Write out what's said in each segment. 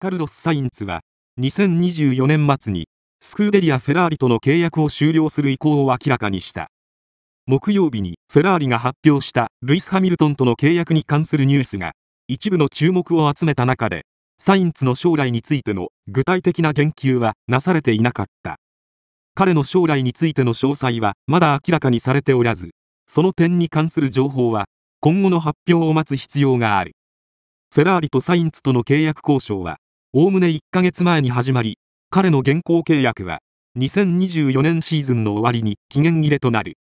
カルロス・サインツは2024年末にスクーデリア・フェラーリとの契約を終了する意向を明らかにした木曜日にフェラーリが発表したルイス・ハミルトンとの契約に関するニュースが一部の注目を集めた中でサインツの将来についての具体的な言及はなされていなかった彼の将来についての詳細はまだ明らかにされておらずその点に関する情報は今後の発表を待つ必要があるフェラーリとサインツとの契約交渉はおおむね1ヶ月前に始まり、彼の現行契約は、2024年シーズンの終わりに期限切れとなる。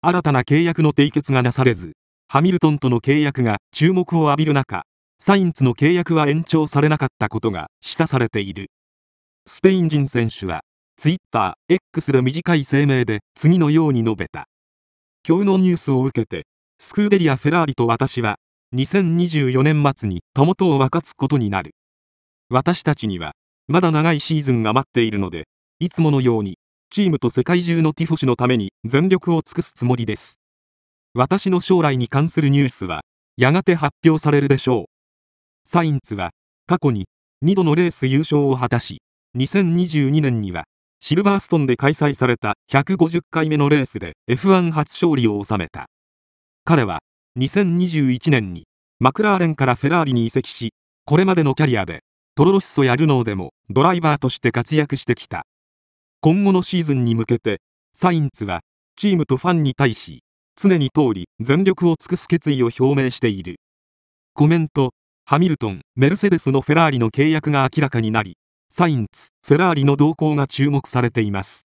新たな契約の締結がなされず、ハミルトンとの契約が注目を浴びる中、サインツの契約は延長されなかったことが示唆されている。スペイン人選手は、ツイッター X で短い声明で次のように述べた。今日のニュースを受けて、スクーデリア・フェラーリと私は、2024年末に友とを分かつことになる。私たちには、まだ長いシーズンが待っているので、いつものように、チームと世界中のティフォ氏のために全力を尽くすつもりです。私の将来に関するニュースは、やがて発表されるでしょう。サインツは、過去に、2度のレース優勝を果たし、2022年には、シルバーストンで開催された150回目のレースで F1 初勝利を収めた。彼は、2021年に、マクラーレンからフェラーリに移籍し、これまでのキャリアでトロロッソやルノーでもドライバーとして活躍してきた今後のシーズンに向けてサインツはチームとファンに対し常に通り全力を尽くす決意を表明しているコメントハミルトンメルセデスのフェラーリの契約が明らかになりサインツフェラーリの動向が注目されています